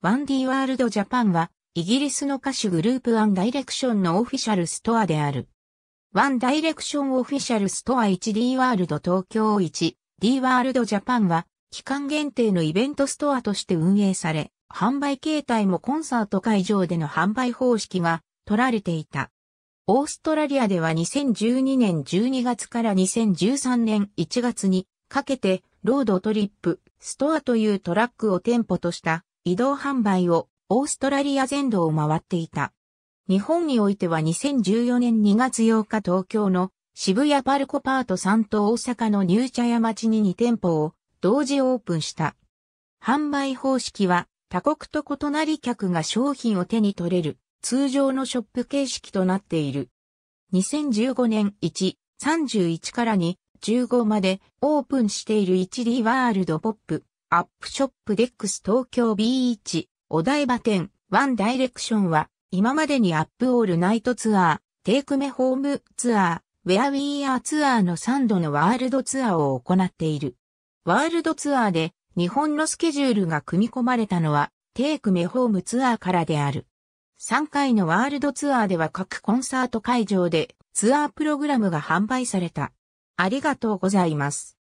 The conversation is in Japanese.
ワンディワールドジャパンは、イギリスの歌手グループワンダイレクションのオフィシャルストアである。ワンダイレクションオフィシャルストア 1D ワールド東京 1D ワールドジャパンは、期間限定のイベントストアとして運営され、販売形態もコンサート会場での販売方式が取られていた。オーストラリアでは2012年12月から2013年1月にかけて、ロードトリップ、ストアというトラックを店舗とした移動販売をオーストラリア全土を回っていた。日本においては2014年2月8日東京の渋谷パルコパート3と大阪の入茶屋町に2店舗を同時オープンした。販売方式は他国と異なり客が商品を手に取れる通常のショップ形式となっている。2015年1、31から2、15までオープンしている1 d ワールドポップアップショップデックス東京 B1 お台場店ワンダイレクションは今までにアップオールナイトツアー、テイクメホームツアー、ウェアウィーアーツアーの3度のワールドツアーを行っている。ワールドツアーで日本のスケジュールが組み込まれたのはテイクメホームツアーからである。3回のワールドツアーでは各コンサート会場でツアープログラムが販売された。ありがとうございます。